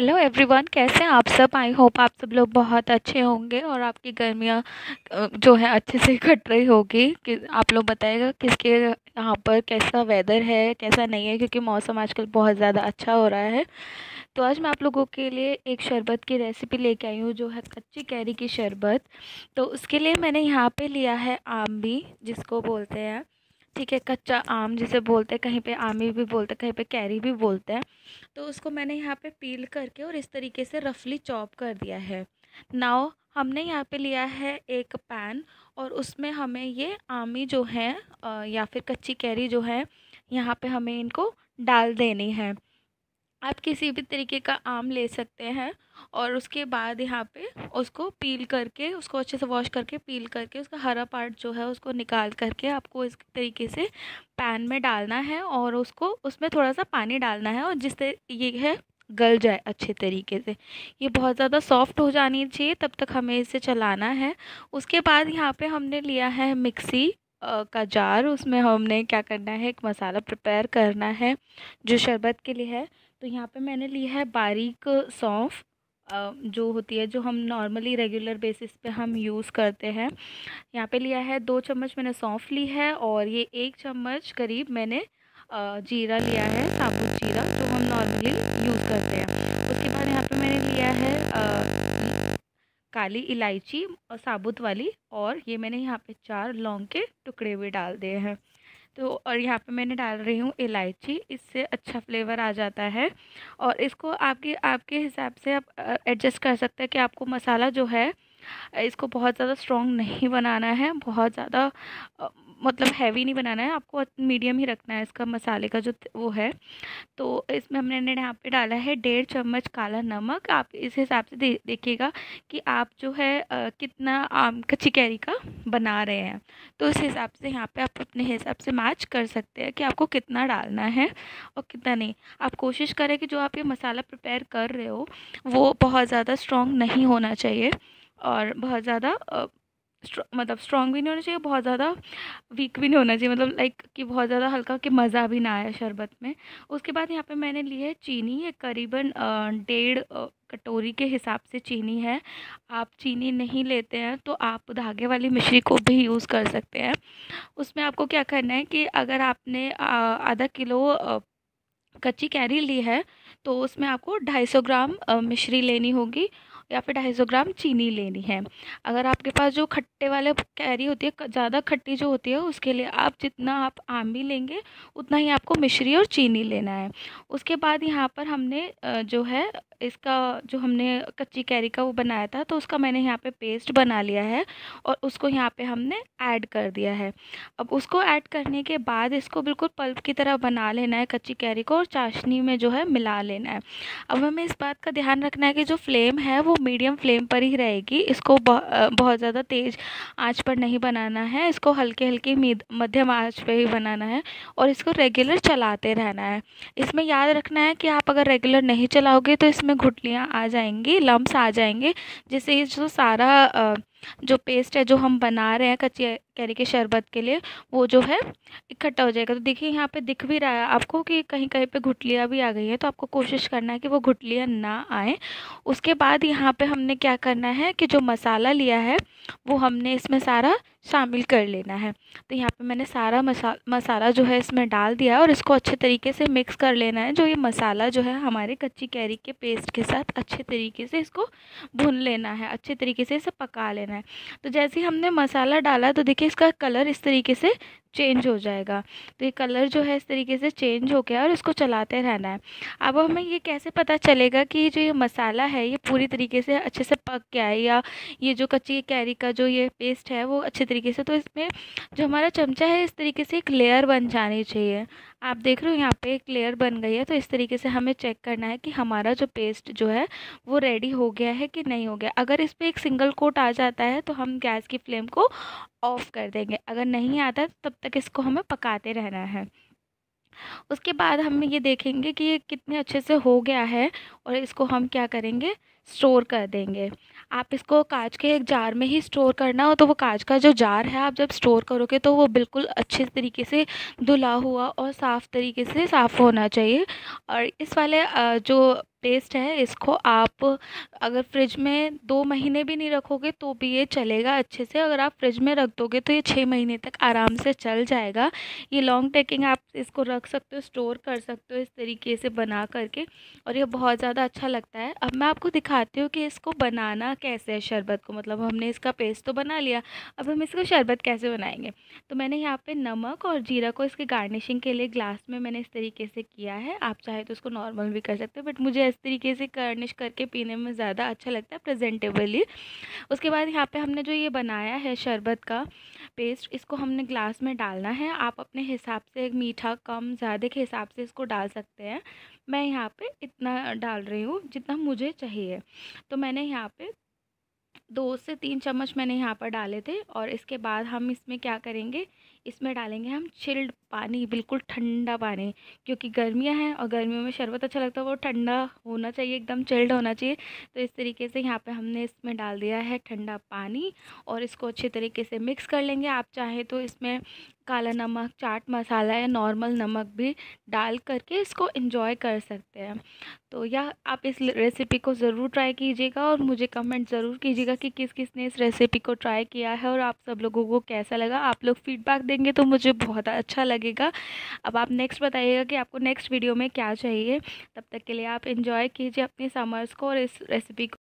hello everyone कैसे हैं आप सब आई होप आप सब लोग बहुत अच्छे होंगे और आपकी गर्मियाँ जो है अच्छे से कट रही होगी कि आप लोग बताएगा किसके यहाँ पर कैसा वेदर है कैसा नहीं है क्योंकि मौसम आजकल बहुत ज़्यादा अच्छा हो रहा है तो आज मैं आप लोगों के लिए एक शरबत की रेसिपी लेके आई हूँ जो है कच्ची कैरी की शरबत तो उसके लिए मैंने यहाँ पर लिया है आम भी जिसको बोलते हैं ठीक है कच्चा आम जिसे बोलते हैं कहीं पे आमी भी बोलते हैं कहीं पे कैरी भी बोलते हैं तो उसको मैंने यहाँ पे पील करके और इस तरीके से रफली चॉप कर दिया है नाव हमने यहाँ पे लिया है एक पैन और उसमें हमें ये आमी जो है या फिर कच्ची कैरी जो है यहाँ पे हमें इनको डाल देनी है आप किसी भी तरीके का आम ले सकते हैं और उसके बाद यहाँ पे उसको पील करके उसको अच्छे से वॉश करके पील करके उसका हरा पार्ट जो है उसको निकाल करके आपको इस तरीके से पैन में डालना है और उसको उसमें थोड़ा सा पानी डालना है और जिससे ये है गल जाए अच्छे तरीके से ये बहुत ज़्यादा सॉफ्ट हो जानी चाहिए तब तक हमें इसे चलाना है उसके बाद यहाँ पे हमने लिया है मिक्सी का जार उसमें हमने क्या करना है एक मसाला प्रिपेयर करना है जो शरबत के लिए है तो यहाँ पे मैंने लिया है बारीक सौंफ जो होती है जो हम नॉर्मली रेगुलर बेसिस पे हम यूज़ करते हैं यहाँ पे लिया है दो चम्मच मैंने सौंफ ली है और ये एक चम्मच करीब मैंने जीरा लिया है साबुत जीरा जो हम नॉर्मली यूज़ करते हैं उसके बाद यहाँ पे मैंने लिया है काली इलायची और साबुत वाली और ये मैंने यहाँ पे चार लौंग के टुकड़े भी डाल दिए हैं तो और यहाँ पे मैंने डाल रही हूँ इलायची इससे अच्छा फ्लेवर आ जाता है और इसको आपके आपके हिसाब से आप एडजस्ट कर सकते हैं कि आपको मसाला जो है इसको बहुत ज़्यादा स्ट्रॉन्ग नहीं बनाना है बहुत ज़्यादा मतलब हैवी नहीं बनाना है आपको मीडियम ही रखना है इसका मसाले का जो वो है तो इसमें हमने यहाँ पे डाला है डेढ़ चम्मच काला नमक आप इस हिसाब से दे, देखिएगा कि आप जो है आ, कितना आम का कैरी का बना रहे हैं तो इस हिसाब से यहाँ पे आप अपने हिसाब से मैच कर सकते हैं कि आपको कितना डालना है और कितना नहीं आप कोशिश करें कि जो आप ये मसाला प्रिपेयर कर रहे हो वो बहुत ज़्यादा स्ट्रॉन्ग नहीं होना चाहिए और बहुत ज़्यादा मतलब स्ट्रॉन्ग भी नहीं होना चाहिए बहुत ज़्यादा वीक भी नहीं होना चाहिए मतलब लाइक कि बहुत ज़्यादा हल्का कि मज़ा भी ना आया शरबत में उसके बाद यहाँ पे मैंने ली है चीनी ये करीबन डेढ़ कटोरी के हिसाब से चीनी है आप चीनी नहीं लेते हैं तो आप धागे वाली मिश्री को भी यूज़ कर सकते हैं उसमें आपको क्या करना है कि अगर आपने आधा किलो कच्ची कैरी ली है तो उसमें आपको सौ ग्राम मिश्री लेनी होगी या फिर ढाई सौ ग्राम चीनी लेनी है अगर आपके पास जो खट्टे वाले कैरी होती है ज़्यादा खट्टी जो होती है उसके लिए आप जितना आप आम भी लेंगे उतना ही आपको मिश्री और चीनी लेना है उसके बाद यहाँ पर हमने जो है इसका जो हमने कच्ची कैरी का वो बनाया था तो उसका मैंने यहाँ पे पेस्ट बना लिया है और उसको यहाँ पे हमने ऐड कर दिया है अब उसको ऐड करने के बाद इसको बिल्कुल पल्प की तरह बना लेना है कच्ची कैरी को और चाशनी में जो है मिला लेना है अब हमें इस बात का ध्यान रखना है कि जो फ्लेम है वो मीडियम फ्लेम पर ही रहेगी इसको बहुत ज़्यादा तेज़ आँच पर नहीं बनाना है इसको हल्के हल्के मध्यम आँच पर ही बनाना है और इसको रेगुलर चलाते रहना है इसमें याद रखना है कि आप अगर रेगुलर नहीं चलाओगे तो इसमें इसमें घुटलियाँ आ जाएंगी लम्ब आ जाएंगे जिससे ये जो सारा जो पेस्ट है जो हम बना रहे हैं कच्ची यानी कि शरबत के लिए वो जो है इकट्ठा हो जाएगा तो देखिए यहाँ पे दिख भी रहा है आपको कि कहीं कहीं पे घुटलियाँ भी आ गई हैं तो आपको कोशिश करना है कि वो घुटलियाँ ना आए उसके बाद यहाँ पे हमने क्या करना है कि जो मसाला लिया है वो हमने इसमें सारा शामिल कर लेना है तो यहाँ पे मैंने सारा मसा मसाला जो है इसमें डाल दिया है और इसको अच्छे तरीके से मिक्स कर लेना है जो ये मसाला जो है हमारे कच्ची कैरी के पेस्ट के साथ अच्छे तरीके से इसको भुन लेना है अच्छे तरीके से इसे पका लेना है तो जैसे ही हमने मसाला डाला तो देखिए इसका कलर इस तरीके से चेंज हो जाएगा तो ये कलर जो है इस तरीके से चेंज हो गया और इसको चलाते रहना है अब हमें ये कैसे पता चलेगा कि जो ये मसाला है ये पूरी तरीके से अच्छे से पक गया है या ये जो कच्ची कैरी का जो ये पेस्ट है वो अच्छे तरीके से तो इसमें जो हमारा चमचा है इस तरीके से एक लेयर बन जानी चाहिए आप देख रहे हो यहाँ पे एक लेयर बन गई है तो इस तरीके से हमें चेक करना है कि हमारा जो पेस्ट जो है वो रेडी हो गया है कि नहीं हो गया अगर इस पर एक सिंगल कोट आ जाता है तो हम गैस की फ्लेम को ऑफ़ कर देंगे अगर नहीं आता तब तक इसको हमें पकाते रहना है उसके बाद हम ये देखेंगे कि ये कितने अच्छे से हो गया है और इसको हम क्या करेंगे स्टोर कर देंगे आप इसको कांच के एक जार में ही स्टोर करना हो तो वो कांच का जो जार है आप जब स्टोर करोगे तो वो बिल्कुल अच्छे तरीके से धुला हुआ और साफ़ तरीके से साफ़ होना चाहिए और इस वाले जो पेस्ट है इसको आप अगर फ्रिज में दो महीने भी नहीं रखोगे तो भी ये चलेगा अच्छे से अगर आप फ्रिज में रख दोगे तो ये छः महीने तक आराम से चल जाएगा ये लॉन्ग टेकिंग आप इसको रख सकते हो स्टोर कर सकते हो इस तरीके से बना करके और ये बहुत ज़्यादा अच्छा लगता है अब मैं आपको दिखाती हूँ कि इसको बनाना कैसे है शरबत को मतलब हमने इसका पेस्ट तो बना लिया अब हम इसको शरबत कैसे बनाएंगे तो मैंने यहाँ पर नमक और जीरा को इसके गार्निशिंग के लिए ग्लास में मैंने इस तरीके से किया है आप चाहे तो उसको नॉर्मल भी कर सकते हो बट मुझे इस तरीके से गार्निश करके पीने में ज़्यादा अच्छा लगता है प्रेजेंटेबली उसके बाद यहाँ पे हमने जो ये बनाया है शरबत का पेस्ट इसको हमने ग्लास में डालना है आप अपने हिसाब से मीठा कम ज़्यादा के हिसाब से इसको डाल सकते हैं मैं यहाँ पर इतना डाल रही हूँ जितना मुझे चाहिए तो मैंने यहाँ पर दो से तीन चम्मच मैंने यहाँ पर डाले थे और इसके बाद हम इसमें क्या करेंगे इसमें डालेंगे हम चिल्ड पानी बिल्कुल ठंडा पानी क्योंकि गर्मियाँ हैं और गर्मियों में शरबत अच्छा लगता है वो ठंडा होना चाहिए एकदम चिल्ड होना चाहिए तो इस तरीके से यहाँ पे हमने इसमें डाल दिया है ठंडा पानी और इसको अच्छे तरीके से मिक्स कर लेंगे आप चाहें तो इसमें काला नमक चाट मसाला या नॉर्मल नमक भी डाल करके इसको इन्जॉय कर सकते हैं तो यह आप इस रेसिपी को ज़रूर ट्राई कीजिएगा और मुझे कमेंट ज़रूर कीजिएगा कि किस किस ने इस रेसिपी को ट्राई किया है और आप सब लोगों को कैसा लगा आप लोग फीडबैक देंगे तो मुझे बहुत अच्छा लगेगा अब आप नेक्स्ट बताइएगा कि आपको नेक्स्ट वीडियो में क्या चाहिए तब तक के लिए आप इन्जॉय कीजिए अपने समर्स को और इस रेसिपी को